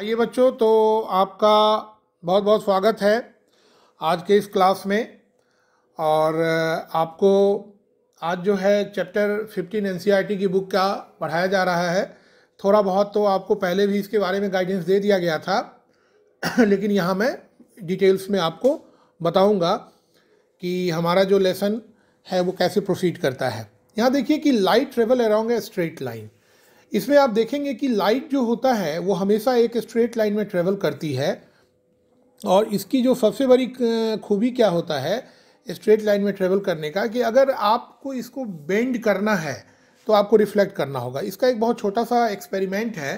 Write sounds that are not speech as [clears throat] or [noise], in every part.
आइए बच्चों तो आपका बहुत बहुत स्वागत है आज के इस क्लास में और आपको आज जो है चैप्टर 15 एनसीईआरटी की बुक का पढ़ाया जा रहा है थोड़ा बहुत तो आपको पहले भी इसके बारे में गाइडेंस दे दिया गया था [clears throat] लेकिन यहाँ मैं डिटेल्स में आपको बताऊँगा कि हमारा जो लेसन है वो कैसे प्रोसीड करता है यहाँ देखिए कि light travel around a straight line इसमें आप देखेंगे कि लाइट जो होता है वो हमेशा एक स्ट्रेट लाइन में ट्रेवल करती है और इसकी जो सबसे बड़ी खूबी क्या होता है स्ट्रेट लाइन में ट्रेवल करने का कि अगर आपको इसको बेंड करना है तो आपको रिफ्लेक्ट करना होगा इसका एक बहुत छोटा सा एक्सपेरिमेंट है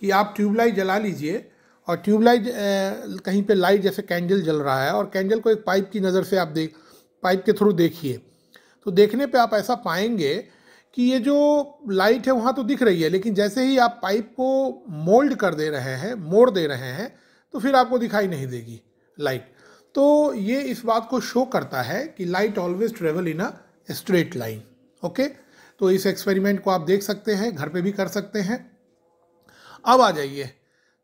कि आप ट्यूबलाइट जला लीजिए और ट्यूबलाइट कहीं पे लाइट जैसे कैंडल जल रहा है और कैंडल को एक पाइप की नज़र से आप देख पाइप के थ्रू देखिए तो देखने पे आप ऐसा पाएंगे कि ये जो लाइट है वहाँ तो दिख रही है लेकिन जैसे ही आप पाइप को मोल्ड कर दे रहे हैं मोड़ दे रहे हैं तो फिर आपको दिखाई नहीं देगी लाइट तो ये इस बात को शो करता है कि light always travel in a straight line okay तो इस एक्सपेरिमेंट को आप देख सकते हैं घर पे भी कर सकते हैं अब आ जाइए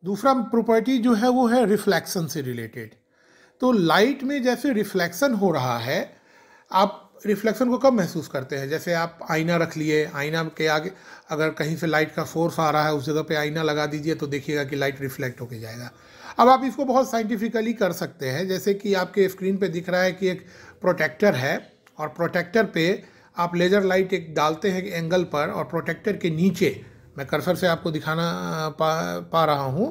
दूसरा प्रॉपर्टी जो है वो है रिफ्लेक्शन से रिलेटेड तो लाइट में जैसे रिफ्लेक्शन हो रहा है आप रिफ्लेक्शन को कम महसूस करते हैं जैसे आप आईना रख लिए आईना के आगे अगर कहीं से लाइट का फोर्स आ रहा है उस जगह पे आईना लगा दीजिए तो देखिएगा कि लाइट रिफ्लेक्ट होके जाएगा अब आप इसको बहुत साइंटिफिकली कर सकते हैं जैसे कि आपके स्क्रीन पे दिख रहा है कि एक प्रोटेक्टर है और प्रोटेक्टर पे आप लेज़र लाइट एक डालते हैं एंगल पर और प्रोटेक्टर के नीचे मैं कर्सर से आपको दिखाना पा पा रहा हूँ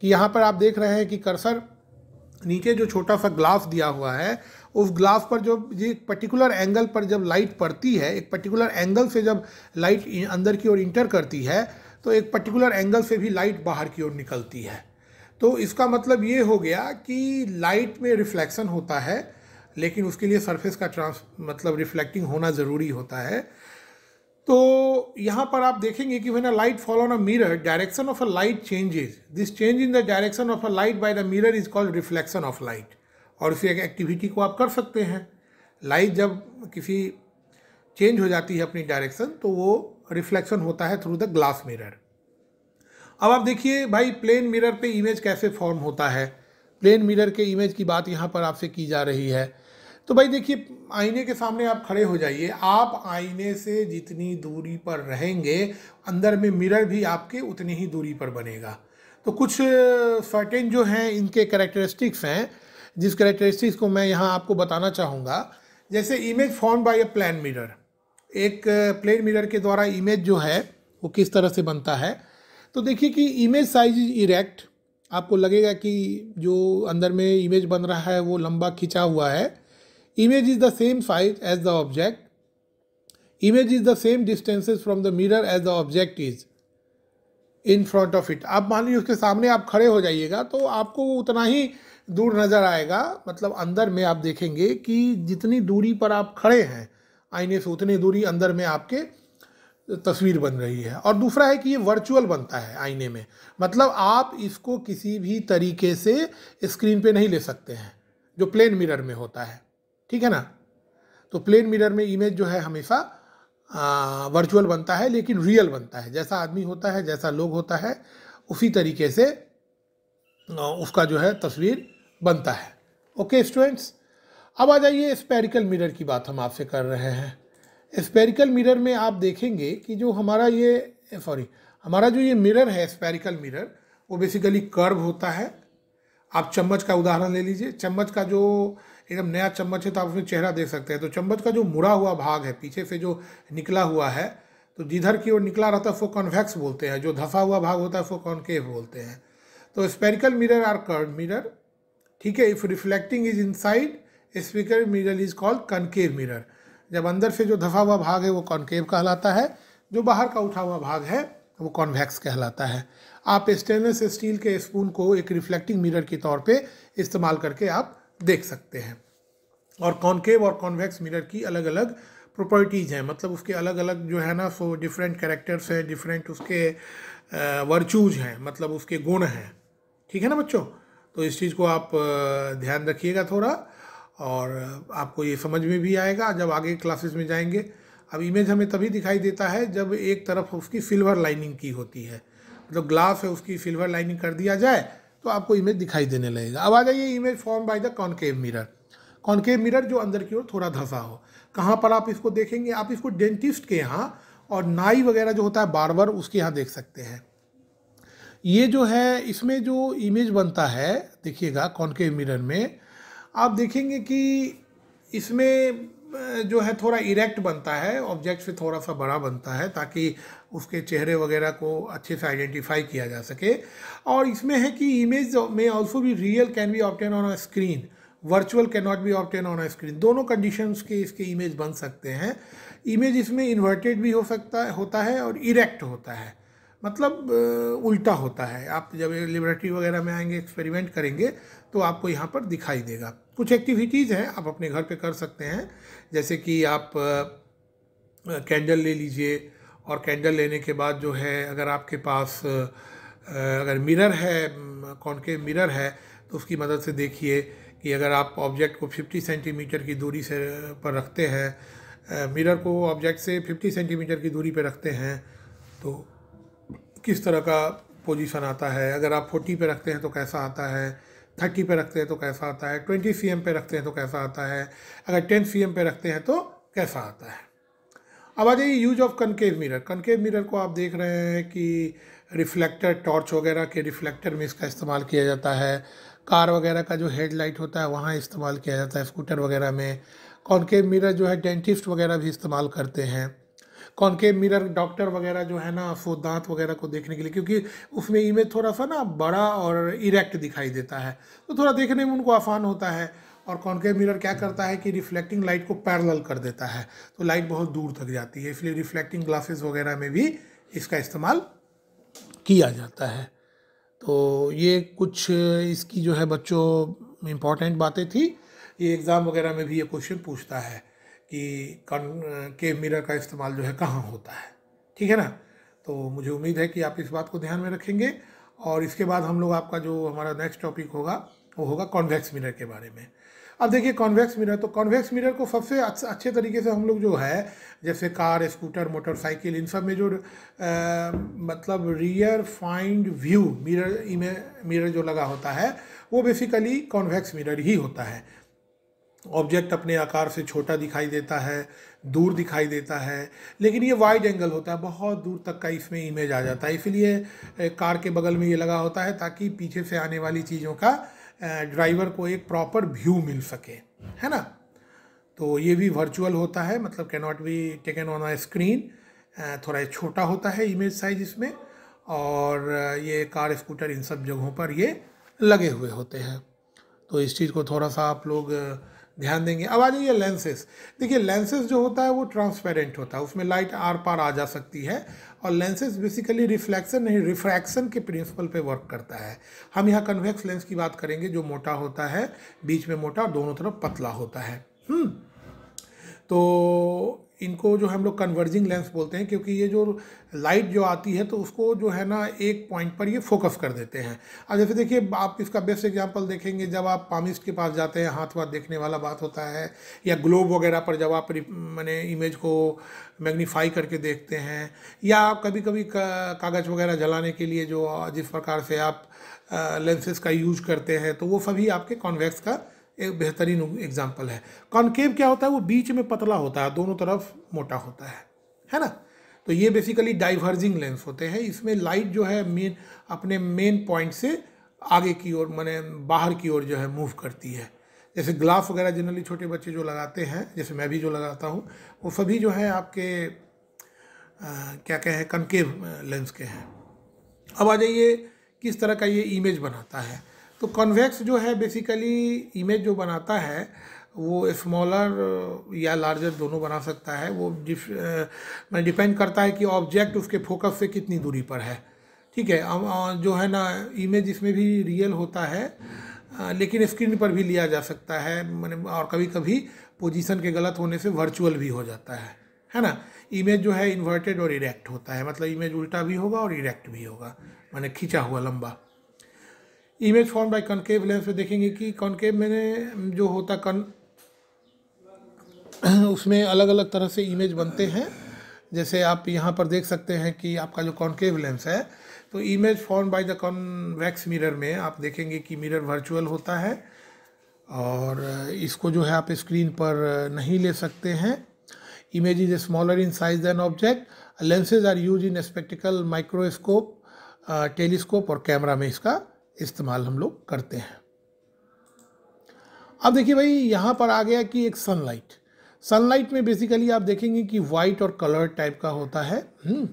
कि यहाँ पर आप देख रहे हैं कि कर्सर नीचे जो छोटा सा ग्लास दिया हुआ है उस ग्लास पर जो ये एक पर्टिकुलर एंगल पर जब लाइट पड़ती है एक पर्टिकुलर एंगल से जब लाइट अंदर की ओर इंटर करती है तो एक पर्टिकुलर एंगल से भी लाइट बाहर की ओर निकलती है तो इसका मतलब ये हो गया कि लाइट में रिफ्लेक्शन होता है लेकिन उसके लिए सरफेस का ट्रांस मतलब रिफ्लेक्टिंग होना ज़रूरी होता है तो यहाँ पर आप देखेंगे कि when a light follow on a mirror direction of a light changes this change in the direction of a light by the mirror is called reflection of light और इसी एक एक्टिविटी को आप कर सकते हैं लाइट जब किसी चेंज हो जाती है अपनी डायरेक्शन तो वो रिफ्लेक्शन होता है थ्रू द ग्लास मिरर अब आप देखिए भाई प्लेन मिरर पे इमेज कैसे फॉर्म होता है प्लेन मिरर के इमेज की बात यहाँ पर आपसे की जा रही है तो भाई देखिए आईने के सामने आप खड़े हो जाइए आप आईने से जितनी दूरी पर रहेंगे अंदर में मिरर भी आपके उतनी ही दूरी पर बनेगा तो कुछ सर्टेन जो हैं इनके करेक्टरिस्टिक्स हैं जिस करेक्टरिस्टिक्स को मैं यहाँ आपको बताना चाहूँगा जैसे image form by a plan mirror एक प्लेन मिरर के द्वारा इमेज जो है वो किस तरह से बनता है तो देखिए कि इमेज साइज इज इरेक्ट आपको लगेगा कि जो अंदर में इमेज बन रहा है वो लंबा खिंचा हुआ है image is the same size as the object image is the same distances from the mirror as the object is in front of it आप मान लीजिए उसके सामने आप खड़े हो जाइएगा तो आपको उतना ही दूर नज़र आएगा मतलब अंदर में आप देखेंगे कि जितनी दूरी पर आप खड़े हैं आईने से उतनी दूरी अंदर में आपके तस्वीर बन रही है और दूसरा है कि ये वर्चुअल बनता है आईने में मतलब आप इसको किसी भी तरीके से स्क्रीन पे नहीं ले सकते हैं जो प्लेन मिरर में होता है ठीक है ना तो प्लेन मिरर में इमेज जो है हमेशा वर्चुअल बनता है लेकिन रियल बनता है जैसा आदमी होता है जैसा लोग होता है उसी तरीके से उसका जो है तस्वीर बनता है ओके स्टूडेंट्स अब आ जाइए स्पेरिकल मिरर की बात हम आपसे कर रहे हैं स्पेरिकल मिरर में आप देखेंगे कि जो हमारा ये सॉरी हमारा जो ये मिरर है स्पेरिकल मिरर वो बेसिकली कर्व होता है आप चम्मच का उदाहरण ले लीजिए चम्मच का जो एकदम नया चम्मच है तो आप उसमें चेहरा देख सकते हैं तो चम्मच का जो मुड़ा हुआ भाग है पीछे से जो निकला हुआ है तो जिधर की ओर निकला रहता है उसको कॉन्वेक्स बोलते हैं जो धंसा हुआ भाग होता है उसको कॉन्केव बोलते हैं तो spherical mirror are curve mirror ठीक है if reflecting is inside speaker mirror is called concave mirror जब अंदर से जो धफा हुआ भाग है वो कॉन्केव कहलाता है जो बाहर का उठा हुआ भाग है वो कॉन्वैक्स कहलाता है आप स्टेनलेस स्टील के स्पून को एक रिफ्लेक्टिंग मिरर के तौर पे इस्तेमाल करके आप देख सकते हैं और कॉन्केव और कॉन्वैक्स मिरर की अलग अलग प्रॉपर्टीज़ हैं मतलब उसके अलग अलग जो है ना सो डिफरेंट कैरेक्टर्स हैं डिफरेंट उसके वर्चूज हैं मतलब उसके गुण हैं ठीक है ना बच्चों तो इस चीज़ को आप ध्यान रखिएगा थोड़ा और आपको ये समझ में भी आएगा जब आगे क्लासेस में जाएंगे अब इमेज हमें तभी दिखाई देता है जब एक तरफ उसकी सिल्वर लाइनिंग की होती है मतलब तो ग्लास है उसकी सिल्वर लाइनिंग कर दिया जाए तो आपको इमेज दिखाई देने लगेगा अब आ जाइए image form by the concave mirror concave mirror जो अंदर की ओर थोड़ा धंसा हो कहाँ पर आप इसको देखेंगे आप इसको डेंटिस्ट के यहाँ और नाई वगैरह जो होता है बार बार उसके यहाँ देख सकते हैं ये जो है इसमें जो इमेज बनता है देखिएगा कॉनकेव मिरर में आप देखेंगे कि इसमें जो है थोड़ा इरेक्ट बनता है ऑब्जेक्ट से थोड़ा सा बड़ा बनता है ताकि उसके चेहरे वगैरह को अच्छे से आइडेंटिफाई किया जा सके और इसमें है कि इमेज में ऑल्सो भी real can be obtain on a screen virtual can not be obtain on a screen दोनों कंडीशंस के इसके इमेज बन सकते हैं इमेज इसमें इन्वर्टेड भी हो सकता होता है और इरेक्ट होता है मतलब उल्टा होता है आप जब लेबोरेटरी वगैरह में आएंगे एक्सपेरिमेंट करेंगे तो आपको यहाँ पर दिखाई देगा कुछ एक्टिविटीज़ हैं आप अपने घर पे कर सकते हैं जैसे कि आप कैंडल ले लीजिए और कैंडल लेने के बाद जो है अगर आपके पास अगर मिरर है कौन के मिरर है तो उसकी मदद से देखिए कि अगर आप ऑब्जेक्ट को 50 सेंटीमीटर की दूरी से पर रखते हैं मिरर को ऑब्जेक्ट से 50 सेंटीमीटर की दूरी पर रखते हैं तो किस तरह का पोजीशन आता है अगर आप फोर्टी पे रखते हैं तो कैसा आता है थर्टी पे रखते हैं तो कैसा आता है ट्वेंटी सी पे रखते हैं तो कैसा आता है अगर टेन सी पे रखते हैं तो कैसा आता है अब आ जाइए use of concave mirror concave mirror को आप देख रहे हैं कि रिफ्लेक्टर टॉर्च वगैरह के रिफ्लेक्टर में इसका इस्तेमाल किया जाता है कार वगैरह का जो हेडलाइट होता है वहाँ इस्तेमाल किया जाता है स्कूटर वगैरह में कॉनकेव मिरर जो है डेंटिस्ट वगैरह भी इस्तेमाल करते हैं कॉन्केव मिरर डॉक्टर वगैरह जो है ना वो दांत वगैरह को देखने के लिए क्योंकि उसमें इमेज थोड़ा सा ना बड़ा और इरेक्ट दिखाई देता है तो थोड़ा देखने में उनको आसान होता है और कॉन्केव मिरर क्या करता है कि रिफ्लेक्टिंग लाइट को पैरल कर देता है तो लाइट बहुत दूर तक जाती है इसलिए रिफ्लेक्टिंग ग्लासेस वगैरह में भी इसका इस्तेमाल किया जाता है तो ये कुछ इसकी जो है बच्चों इम्पॉर्टेंट बातें थी ये एग्ज़ाम वगैरह में भी ये क्वेश्चन पूछता है कि कन के मिरर का इस्तेमाल जो है कहाँ होता है ठीक है ना तो मुझे उम्मीद है कि आप इस बात को ध्यान में रखेंगे और इसके बाद हम लोग आपका जो हमारा नेक्स्ट टॉपिक होगा वो होगा कॉन्वेक्स मिरर के बारे में अब देखिए कॉन्वेक्स मिरर तो कॉन्वेक्स मिरर को सबसे अच्छे तरीके से हम लोग जो है जैसे कार स्कूटर मोटरसाइकिल इन सब में जो आ, मतलब rear find view mirror image mirror जो लगा होता है वो बेसिकली कॉन्वेक्स मिरर ही होता है ऑब्जेक्ट अपने आकार से छोटा दिखाई देता है दूर दिखाई देता है लेकिन ये वाइड एंगल होता है बहुत दूर तक का इसमें इमेज आ जाता है इसलिए कार के बगल में ये लगा होता है ताकि पीछे से आने वाली चीज़ों का ड्राइवर को एक प्रॉपर व्यू मिल सके है ना तो ये भी वर्चुअल होता है मतलब can not be taken on a screen थोड़ा छोटा होता है इमेज साइज इसमें और ये कार स्कूटर इन सब जगहों पर ये लगे हुए होते हैं तो इस चीज़ को थोड़ा सा आप लोग ध्यान देंगे अब आ जाइए लेंसेज देखिए लेंसेज जो होता है वो ट्रांसपेरेंट होता है उसमें लाइट आर पार आ जा सकती है और लेंसेज बेसिकली रिफ्लेक्शन नहीं रिफ्रैक्शन के प्रिंसिपल पे वर्क करता है हम यहाँ कन्वेक्स लेंस की बात करेंगे जो मोटा होता है बीच में मोटा दोनों तरफ पतला होता है हुँ? हम्म। तो इनको जो हम लोग कन्वर्जिंग लेंस बोलते हैं क्योंकि ये जो लाइट जो आती है तो उसको जो है ना एक पॉइंट पर ये फोकस कर देते हैं अब जैसे देखिए आप इसका बेस्ट एग्जांपल देखेंगे जब आप पामिस्ट के पास जाते हैं हाथ वाथ देखने वाला बात होता है या ग्लोब वगैरह पर जब आप मैंने इमेज को मैग्नीफाई करके देखते हैं या आप कभी कभी कागज़ वगैरह जलाने के लिए जो जिस प्रकार से आप लेंसेज का यूज करते हैं तो वो सभी आपके कॉन्वेक्स का एक बेहतरीन एग्जाम्पल है कॉन्केव क्या होता है वो बीच में पतला होता है दोनों तरफ मोटा होता है है ना तो ये बेसिकली डाइवर्जिंग लेंस होते हैं इसमें लाइट जो है मेन अपने मेन पॉइंट से आगे की ओर मैंने बाहर की ओर जो है मूव करती है जैसे ग्लास वगैरह जनरली छोटे बच्चे जो लगाते हैं जैसे मैं भी जो लगाता हूँ वो सभी जो है आपके आ, क्या कहें कनकेव लेंस के हैं अब आ जाइए किस तरह का ये इमेज बनाता है तो कॉन्वेक्स जो है बेसिकली इमेज जो बनाता है वो स्मॉलर या लार्जर दोनों बना सकता है वो मैं डिपेंड करता है कि ऑब्जेक्ट उसके फोकस से कितनी दूरी पर है ठीक है जो है ना इमेज इसमें भी रियल होता है लेकिन स्क्रीन पर भी लिया जा सकता है मैंने और कभी कभी पोजीशन के गलत होने से वर्चुअल भी हो जाता है है ना इमेज जो है इन्वर्टेड और इरेक्ट होता है मतलब इमेज उल्टा भी होगा और इरेक्ट भी होगा मैंने खींचा हुआ लंबा image form by concave lens पे देखेंगे कि कॉन्केव में जो होता कन [coughs] उसमें अलग अलग तरह से इमेज बनते हैं जैसे आप यहाँ पर देख सकते हैं कि आपका जो कॉन्केव लेंस है तो image form by the convex mirror में आप देखेंगे कि मिरर वर्चुअल होता है और इसको जो है आप स्क्रीन पर नहीं ले सकते हैं image is smaller in size than object lenses are use in spectacle microscope telescope और कैमरा में इसका इस्तेमाल हम लोग करते हैं अब देखिए भाई यहां पर आ गया कि एक सनलाइट सनलाइट में बेसिकली आप देखेंगे कि वाइट और कलर टाइप का होता है हम्म।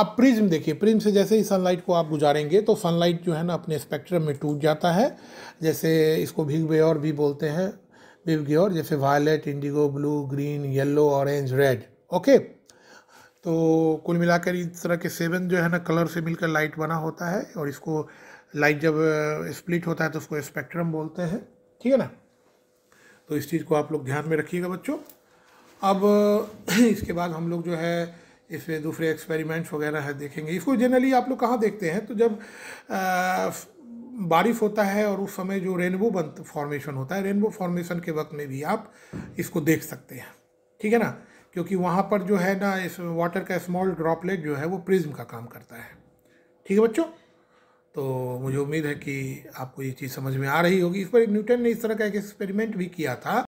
अब प्रिज्म देखिए प्रिज्म से जैसे ही सनलाइट को आप गुजारेंगे तो सनलाइट जो है ना अपने स्पेक्ट्रम में टूट जाता है जैसे इसको और भी बोलते हैं भिगवेयर जैसे violet indigo blue green yellow orange red okay तो कुल मिलाकर इस तरह के सेवन जो है ना कलर से मिलकर लाइट बना होता है और इसको लाइट जब स्प्लिट होता है तो उसको स्पेक्ट्रम बोलते हैं ठीक है ना तो इस चीज़ को आप लोग ध्यान में रखिएगा बच्चों अब [clears throat] इसके बाद हम लोग जो है इसमें दूसरे एक्सपेरिमेंट्स वगैरह है देखेंगे इसको जनरली आप लोग कहाँ देखते हैं तो जब आ, बारिश होता है और उस समय जो रेनबो बन फॉर्मेशन होता है रेनबो फॉर्मेशन के वक्त में भी आप इसको देख सकते हैं ठीक है ना क्योंकि वहाँ पर जो है ना इस वाटर का स्मॉल ड्रॉपलेट जो है वो प्रिज्म का काम करता है ठीक है बच्चों तो मुझे उम्मीद है कि आपको ये चीज़ समझ में आ रही होगी इस पर न्यूटन ने इस तरह का एक एक्सपेरिमेंट भी किया था